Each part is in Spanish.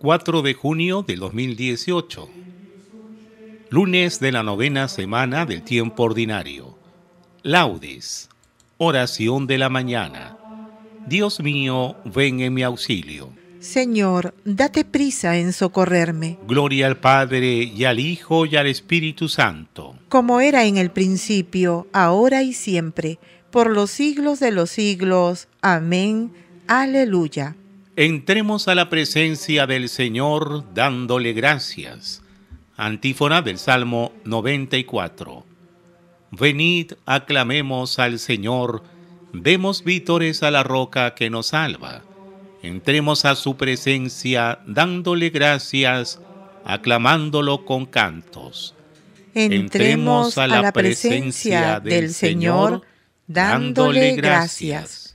4 de junio de 2018, lunes de la novena semana del tiempo ordinario. Laudes, oración de la mañana. Dios mío, ven en mi auxilio. Señor, date prisa en socorrerme. Gloria al Padre y al Hijo y al Espíritu Santo. Como era en el principio, ahora y siempre, por los siglos de los siglos. Amén. Aleluya. Entremos a la presencia del Señor dándole gracias. Antífona del Salmo 94. Venid, aclamemos al Señor, demos vítores a la roca que nos salva. Entremos a su presencia dándole gracias, aclamándolo con cantos. Entremos a la presencia del Señor dándole gracias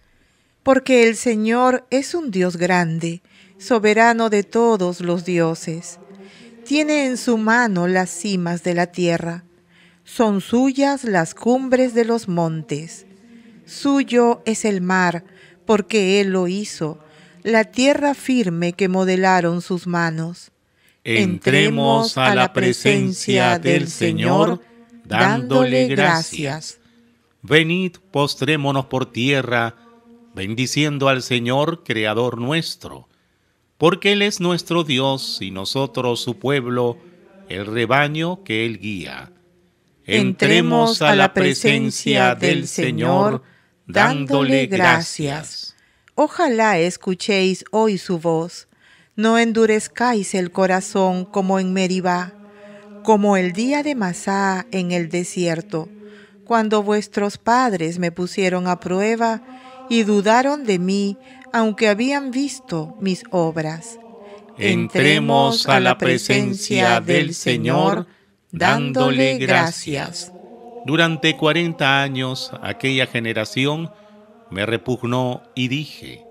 porque el Señor es un Dios grande, soberano de todos los dioses. Tiene en su mano las cimas de la tierra, son suyas las cumbres de los montes. Suyo es el mar, porque Él lo hizo, la tierra firme que modelaron sus manos. Entremos a la presencia del Señor, dándole gracias. Venid, postrémonos por tierra, bendiciendo al Señor, Creador nuestro, porque Él es nuestro Dios y nosotros su pueblo, el rebaño que Él guía. Entremos a la presencia del Señor dándole gracias. Ojalá escuchéis hoy su voz. No endurezcáis el corazón como en Meribá, como el día de Masá en el desierto, cuando vuestros padres me pusieron a prueba y dudaron de mí, aunque habían visto mis obras. Entremos a la presencia del Señor dándole gracias. Durante cuarenta años aquella generación me repugnó y dije,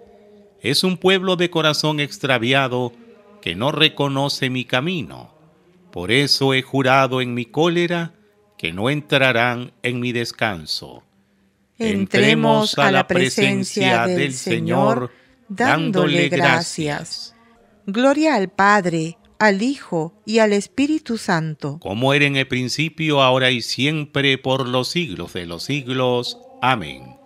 es un pueblo de corazón extraviado que no reconoce mi camino. Por eso he jurado en mi cólera que no entrarán en mi descanso. Entremos a la presencia del Señor dándole gracias. Gloria al Padre, al Hijo y al Espíritu Santo. Como era en el principio, ahora y siempre, por los siglos de los siglos. Amén.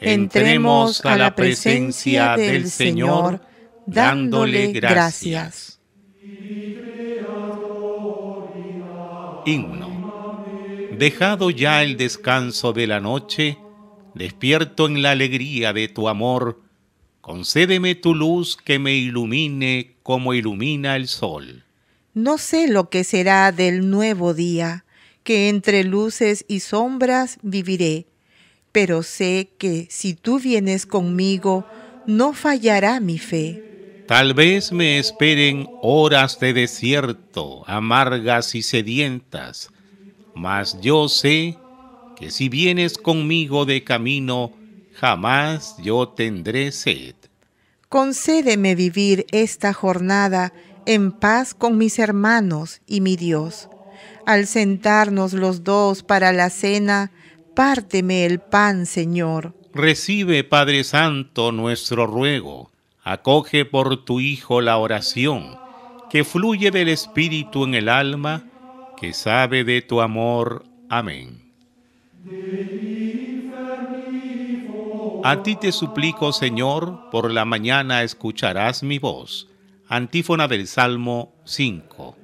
Entremos a la presencia del Señor dándole gracias. Himno. Dejado ya el descanso de la noche, despierto en la alegría de tu amor, concédeme tu luz que me ilumine como ilumina el sol. No sé lo que será del nuevo día, que entre luces y sombras viviré, pero sé que si tú vienes conmigo, no fallará mi fe. Tal vez me esperen horas de desierto, amargas y sedientas, mas yo sé que si vienes conmigo de camino, jamás yo tendré sed. Concédeme vivir esta jornada en paz con mis hermanos y mi Dios. Al sentarnos los dos para la cena, párteme el pan, Señor. Recibe, Padre Santo, nuestro ruego. Acoge por tu Hijo la oración, que fluye del Espíritu en el alma, que sabe de tu amor. Amén. A ti te suplico, Señor, por la mañana escucharás mi voz. Antífona del Salmo 5.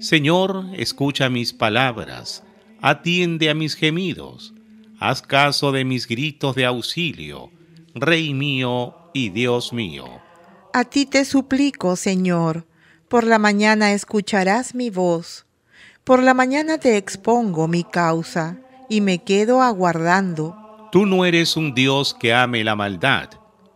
Señor, escucha mis palabras, atiende a mis gemidos, haz caso de mis gritos de auxilio, Rey mío y Dios mío. A ti te suplico, Señor, por la mañana escucharás mi voz, por la mañana te expongo mi causa y me quedo aguardando. Tú no eres un Dios que ame la maldad,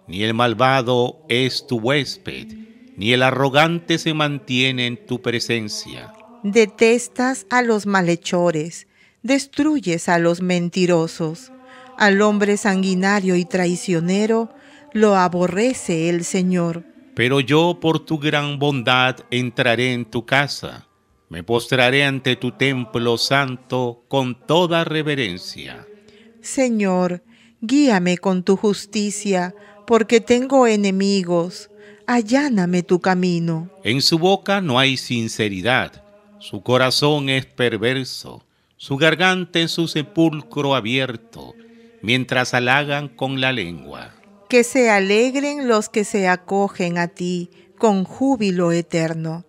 ni el malvado es tu huésped, ni el arrogante se mantiene en tu presencia. Detestas a los malhechores, destruyes a los mentirosos. Al hombre sanguinario y traicionero lo aborrece el Señor. Pero yo por tu gran bondad entraré en tu casa me postraré ante tu templo santo con toda reverencia. Señor, guíame con tu justicia, porque tengo enemigos. Alláname tu camino. En su boca no hay sinceridad, su corazón es perverso, su garganta es su sepulcro abierto, mientras halagan con la lengua. Que se alegren los que se acogen a ti con júbilo eterno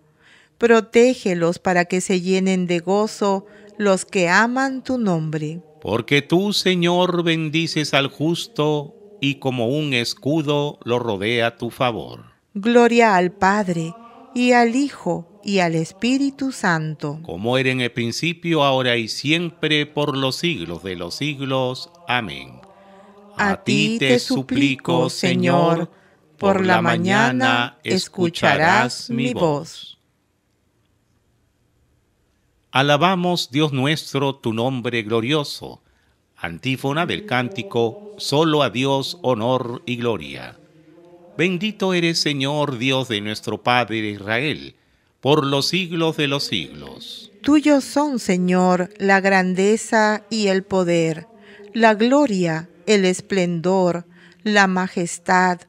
protégelos para que se llenen de gozo los que aman tu nombre. Porque tú, Señor, bendices al justo y como un escudo lo rodea tu favor. Gloria al Padre y al Hijo y al Espíritu Santo. Como era en el principio, ahora y siempre, por los siglos de los siglos. Amén. A, ti te suplico, Señor, por la mañana escucharás mi voz. Alabamos, Dios nuestro, tu nombre glorioso. Antífona del cántico, solo a Dios honor y gloria. Bendito eres, Señor, Dios de nuestro Padre Israel, por los siglos de los siglos. Tuyos son, Señor, la grandeza y el poder, la gloria, el esplendor, la majestad,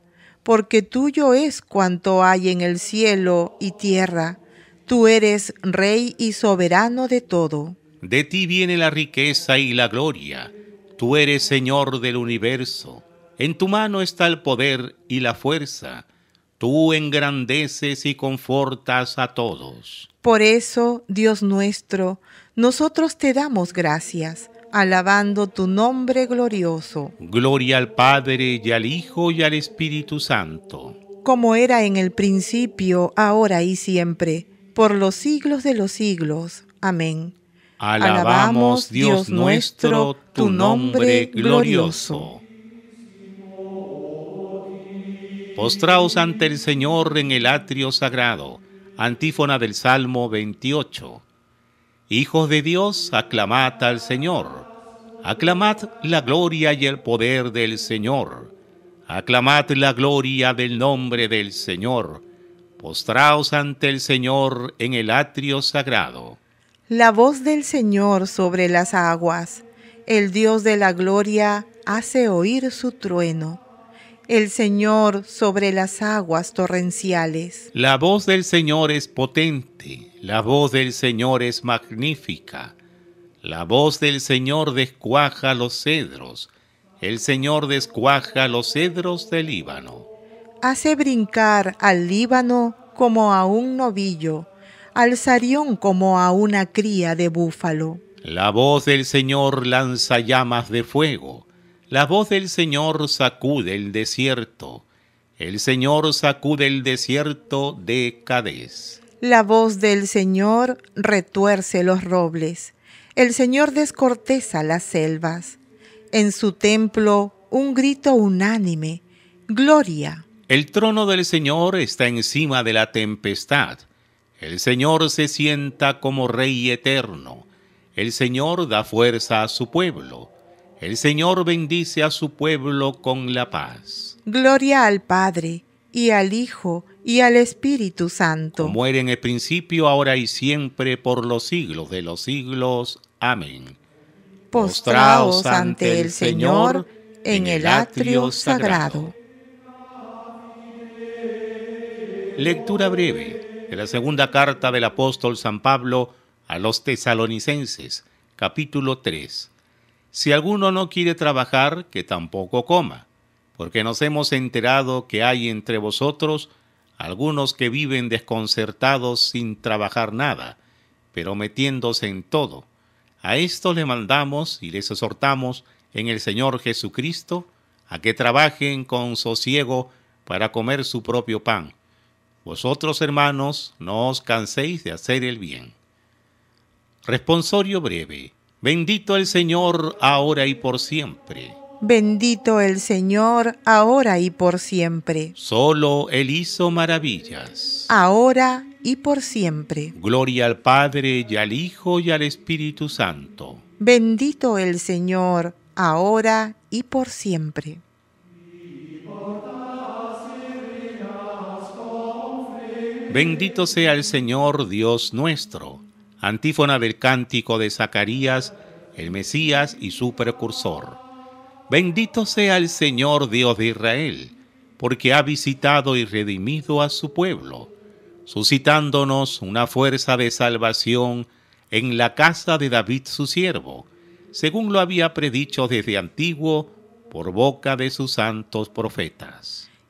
porque tuyo es cuanto hay en el cielo y tierra Tú eres Rey y soberano de todo. De ti viene la riqueza y la gloria. Tú eres Señor del universo. En tu mano está el poder y la fuerza. Tú engrandeces y confortas a todos. Por eso, Dios nuestro, nosotros te damos gracias, alabando tu nombre glorioso. Gloria al Padre y al Hijo y al Espíritu Santo. Como era en el principio, ahora y siempre por los siglos de los siglos. Amén. Alabamos, Dios nuestro, tu nombre glorioso. Postraos ante el Señor en el atrio sagrado. Antífona del Salmo 28. Hijos de Dios, aclamad al Señor. Aclamad la gloria y el poder del Señor. Aclamad la gloria del nombre del Señor postraos ante el Señor en el atrio sagrado. La voz del Señor sobre las aguas, el Dios de la gloria hace oír su trueno. El Señor sobre las aguas torrenciales. La voz del Señor es potente, la voz del Señor es magnífica. La voz del Señor descuaja los cedros, el Señor descuaja los cedros del Líbano hace brincar al Líbano como a un novillo, al Sarión como a una cría de búfalo. La voz del Señor lanza llamas de fuego, la voz del Señor sacude el desierto, el Señor sacude el desierto de Cadés. La voz del Señor retuerce los robles, el Señor descorteza las selvas. En su templo un grito unánime, Gloria. El trono del Señor está encima de la tempestad. El Señor se sienta como Rey eterno. El Señor da fuerza a su pueblo. El Señor bendice a su pueblo con la paz. Gloria al Padre, y al Hijo, y al Espíritu Santo. Como en el principio, ahora y siempre, por los siglos de los siglos. Amén. Postraos ante el Señor en el atrio sagrado. Lectura breve de la segunda carta del apóstol San Pablo a los tesalonicenses, capítulo 3. Si alguno no quiere trabajar, que tampoco coma, porque nos hemos enterado que hay entre vosotros algunos que viven desconcertados sin trabajar nada, pero metiéndose en todo. A esto le mandamos y les exhortamos en el Señor Jesucristo a que trabajen con sosiego para comer su propio pan vosotros, hermanos, no os canséis de hacer el bien. Responsorio breve. Bendito el Señor ahora y por siempre. Bendito el Señor ahora y por siempre. Solo Él hizo maravillas. Ahora y por siempre. Gloria al Padre y al Hijo y al Espíritu Santo. Bendito el Señor ahora y por siempre. Bendito sea el Señor Dios nuestro. Antífona del cántico de Zacarías, el Mesías y su precursor. Bendito sea el Señor Dios de Israel, porque ha visitado y redimido a su pueblo, suscitándonos una fuerza de salvación en la casa de David su siervo, según lo había predicho desde antiguo por boca de sus santos profetas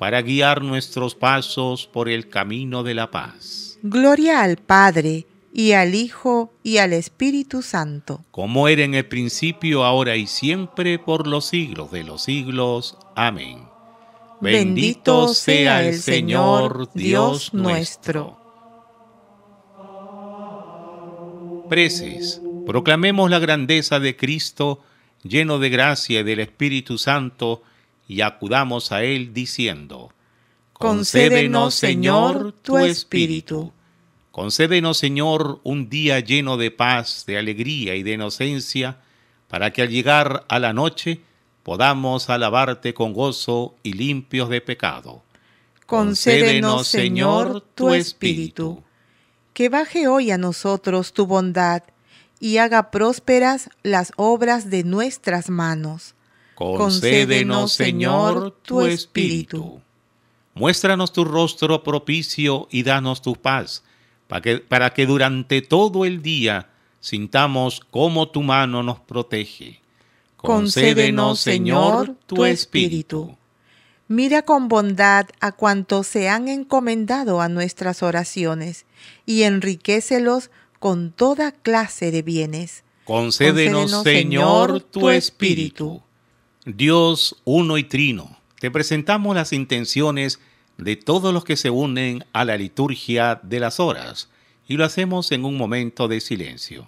para guiar nuestros pasos por el camino de la paz. Gloria al Padre, y al Hijo, y al Espíritu Santo. Como era en el principio, ahora y siempre, por los siglos de los siglos. Amén. Bendito, sea el Señor, Dios nuestro. Preces, proclamemos la grandeza de Cristo, lleno de gracia y del Espíritu Santo, y acudamos a Él diciendo, Concédenos, Señor, tu Espíritu. Concédenos, Señor, un día lleno de paz, de alegría y de inocencia, para que al llegar a la noche podamos alabarte con gozo y limpios de pecado. Concédenos, Señor, tu Espíritu. Que baje hoy a nosotros tu bondad y haga prósperas las obras de nuestras manos Concédenos, Señor, tu espíritu. Muéstranos tu rostro propicio y danos tu paz, para que, para que durante todo el día sintamos cómo tu mano nos protege. Concédenos, Señor, tu espíritu. Mira con bondad a cuantos se han encomendado a nuestras oraciones y enriquecelos con toda clase de bienes. Concédenos Señor, tu espíritu. Dios uno y trino, te presentamos las intenciones de todos los que se unen a la liturgia de las horas y lo hacemos en un momento de silencio.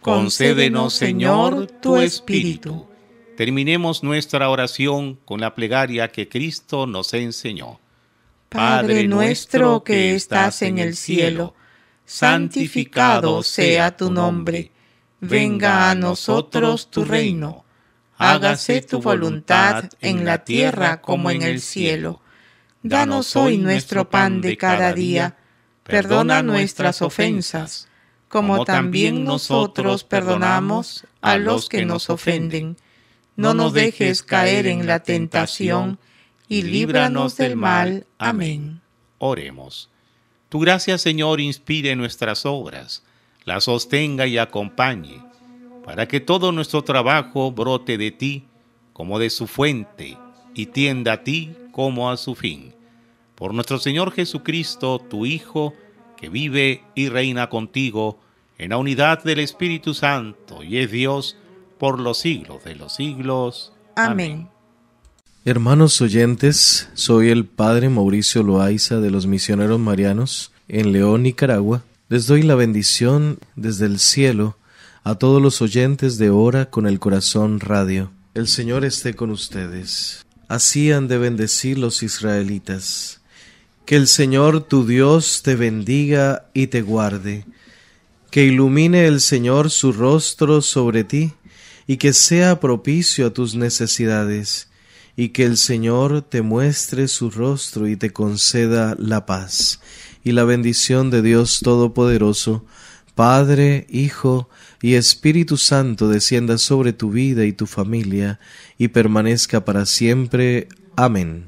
Concédenos, Señor, tu espíritu Terminemos nuestra oración con la plegaria que Cristo nos enseñó. Padre nuestro que estás en el cielo, santificado sea tu nombre. Venga a nosotros tu reino. Hágase tu voluntad en la tierra como en el cielo. Danos hoy nuestro pan de cada día. Perdona nuestras ofensas, como también nosotros perdonamos a los que nos ofenden no nos dejes caer en la tentación, y líbranos del mal. Amén. Oremos. Tu gracia, Señor, inspire nuestras obras, las sostenga y acompañe, para que todo nuestro trabajo brote de ti como de su fuente, y tienda a ti como a su fin. Por nuestro Señor Jesucristo, tu Hijo, que vive y reina contigo, en la unidad del Espíritu Santo, y es Dios, por los siglos de los siglos. Amén. Hermanos oyentes, soy el Padre Mauricio Loaiza de los Misioneros Marianos en León, Nicaragua. Les doy la bendición desde el cielo a todos los oyentes de Hora con el Corazón Radio. El Señor esté con ustedes. Así han de bendecir los israelitas. Que el Señor tu Dios te bendiga y te guarde. Que ilumine el Señor su rostro sobre ti y que sea propicio a tus necesidades, y que el Señor te muestre su rostro y te conceda la paz, y la bendición de Dios Todopoderoso, Padre, Hijo y Espíritu Santo descienda sobre tu vida y tu familia, y permanezca para siempre. Amén.